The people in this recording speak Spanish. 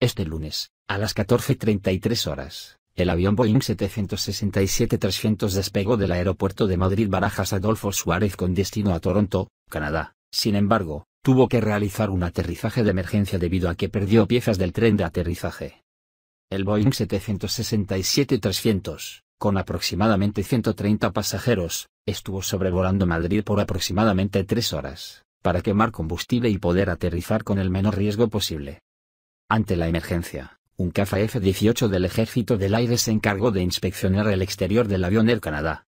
Este lunes, a las 14.33 horas, el avión Boeing 767-300 despegó del aeropuerto de Madrid Barajas Adolfo Suárez con destino a Toronto, Canadá. Sin embargo, tuvo que realizar un aterrizaje de emergencia debido a que perdió piezas del tren de aterrizaje. El Boeing 767-300, con aproximadamente 130 pasajeros, estuvo sobrevolando Madrid por aproximadamente tres horas, para quemar combustible y poder aterrizar con el menor riesgo posible. Ante la emergencia, un caza F-18 del Ejército del Aire se encargó de inspeccionar el exterior del avión Air Canada.